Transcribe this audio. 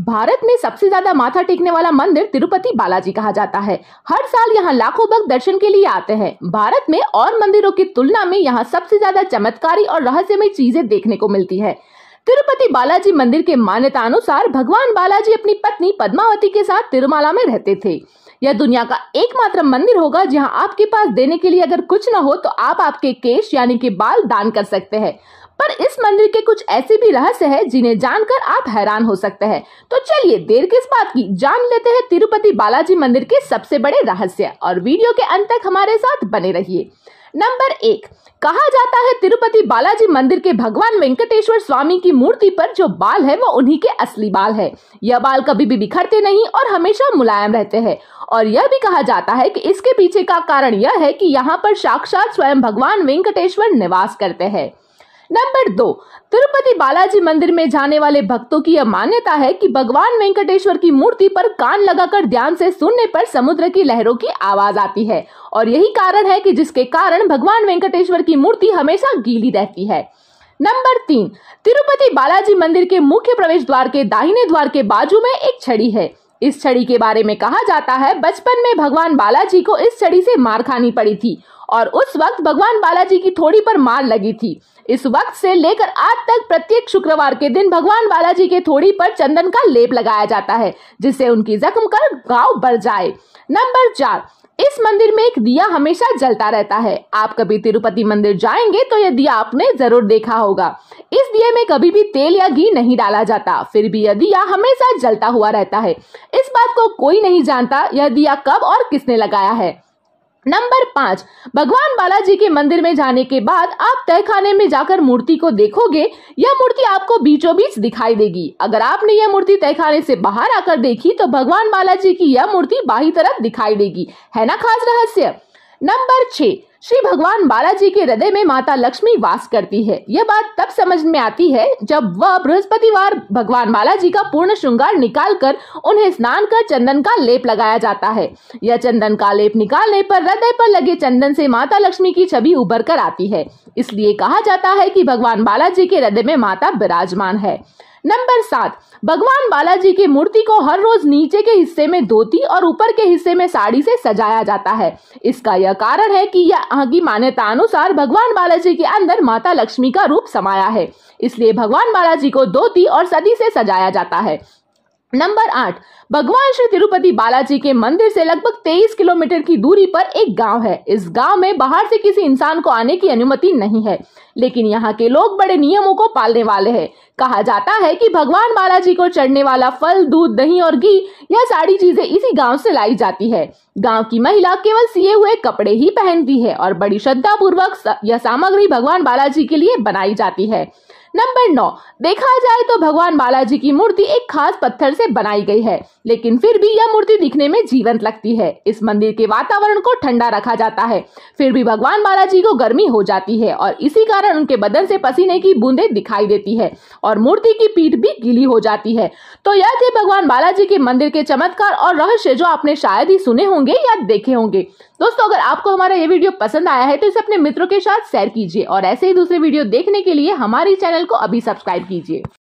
भारत में सबसे ज्यादा माथा टेकने वाला मंदिर तिरुपति बालाजी कहा जाता है हर साल यहाँ लाखों भक्त दर्शन के लिए आते हैं भारत में और मंदिरों की तुलना में यहाँ सबसे ज्यादा चमत्कारी और रहस्यमय चीजें देखने को मिलती है तिरुपति बालाजी मंदिर के मान्यता अनुसार भगवान बालाजी अपनी पत्नी पद्मावती के साथ तिरुमाला में रहते थे यह दुनिया का एकमात्र मंदिर होगा जहां आपके पास देने के लिए अगर कुछ न हो तो आप आपके केश यानी कि के बाल दान कर सकते हैं पर इस मंदिर के कुछ ऐसे भी रहस्य है जिन्हें जानकर आप हैरान हो सकते हैं तो चलिए देर किस बात की जान लेते हैं तिरुपति बालाजी मंदिर के सबसे बड़े रहस्य और वीडियो के अंत तक हमारे साथ बने रहिए नंबर एक कहा जाता है तिरुपति बालाजी मंदिर के भगवान वेंकटेश्वर स्वामी की मूर्ति पर जो बाल है वो उन्हीं के असली बाल है यह बाल कभी भी बिखरते नहीं और हमेशा मुलायम रहते हैं और यह भी कहा जाता है कि इसके पीछे का कारण यह है कि यहाँ पर साक्षात स्वयं भगवान वेंकटेश्वर निवास करते हैं नंबर दो तिरुपति बालाजी मंदिर में जाने वाले भक्तों की यह मान्यता है कि भगवान वेंकटेश्वर की मूर्ति पर कान लगाकर ध्यान से सुनने पर समुद्र की लहरों की आवाज आती है और यही कारण है कि जिसके कारण भगवान वेंकटेश्वर की मूर्ति हमेशा गीली रहती है नंबर तीन तिरुपति बालाजी मंदिर के मुख्य प्रवेश द्वार के दाहिने द्वार के बाजू में एक छड़ी है इस छड़ी के बारे में कहा जाता है बचपन में भगवान बालाजी को इस छड़ी से मार खानी पड़ी थी और उस वक्त भगवान बालाजी की थोड़ी पर मार लगी थी इस वक्त से लेकर आज तक प्रत्येक शुक्रवार के दिन भगवान बालाजी के थोड़ी पर चंदन का लेप लगाया जाता है जिससे उनकी जख्म कर गाँव बढ़ जाए नंबर चार इस मंदिर में एक दिया हमेशा जलता रहता है आप कभी तिरुपति मंदिर जाएंगे तो यह दिया आपने जरूर देखा होगा इस दिए में कभी भी तेल या घी नहीं डाला जाता फिर भी यह दिया हमेशा जलता हुआ रहता है इस बात को कोई नहीं जानता यह दिया कब और किसने लगाया है नंबर पाँच भगवान बालाजी के मंदिर में जाने के बाद आप तय खाने में जाकर मूर्ति को देखोगे यह मूर्ति आपको बीचों बीच दिखाई देगी अगर आपने यह मूर्ति तय खाने से बाहर आकर देखी तो भगवान बालाजी की यह मूर्ति बाही तरफ दिखाई देगी है ना खास रहस्य नंबर छः श्री भगवान बालाजी के हृदय में माता लक्ष्मी वास करती है यह बात तब समझ में आती है जब वह बृहस्पतिवार भगवान बालाजी का पूर्ण श्रृंगार निकाल कर उन्हें स्नान कर चंदन का लेप लगाया जाता है यह चंदन का लेप निकालने पर हृदय पर लगे चंदन से माता लक्ष्मी की छवि उभर कर आती है इसलिए कहा जाता है कि भगवान बालाजी के हृदय में माता विराजमान है नंबर सात भगवान बालाजी की मूर्ति को हर रोज नीचे के हिस्से में धोती और ऊपर के हिस्से में साड़ी से सजाया जाता है इसका यह कारण है कि यह की मान्यता अनुसार भगवान बालाजी के अंदर माता लक्ष्मी का रूप समाया है इसलिए भगवान बालाजी को धोती और सदी से सजाया जाता है नंबर आठ भगवान श्री तिरुपति बालाजी के मंदिर से लगभग 23 किलोमीटर की दूरी पर एक गांव है इस गांव में बाहर से किसी इंसान को आने की अनुमति नहीं है लेकिन यहाँ के लोग बड़े नियमों को पालने वाले हैं कहा जाता है कि भगवान बालाजी को चढ़ने वाला फल दूध दही और घी यह सारी चीजें इसी गांव से लाई जाती है गांव की महिला केवल सिए हुए कपड़े ही पहनती है और बड़ी श्रद्धा पूर्वक यह सामग्री भगवान बालाजी के लिए बनाई जाती है नंबर नौ देखा जाए तो भगवान बालाजी की मूर्ति एक खास पत्थर से बनाई गई है लेकिन फिर भी यह मूर्ति दिखने में जीवंत लगती है इस मंदिर के वातावरण को ठंडा रखा जाता है फिर भी भगवान बालाजी को गर्मी हो जाती है और इसी कारण उनके बदन से पसीने की बूंदे दिखाई देती है और मूर्ति की पीठ भी गीली हो जाती है तो यह थे भगवान बालाजी के मंदिर के चमत्कार और रहस्य जो आपने शायद ही सुने होंगे या देखे होंगे दोस्तों अगर आपको हमारा ये वीडियो पसंद आया है तो इसे अपने मित्रों के साथ शेयर कीजिए और ऐसे ही दूसरे वीडियो देखने के लिए हमारे चैनल चैनल को अभी सब्सक्राइब कीजिए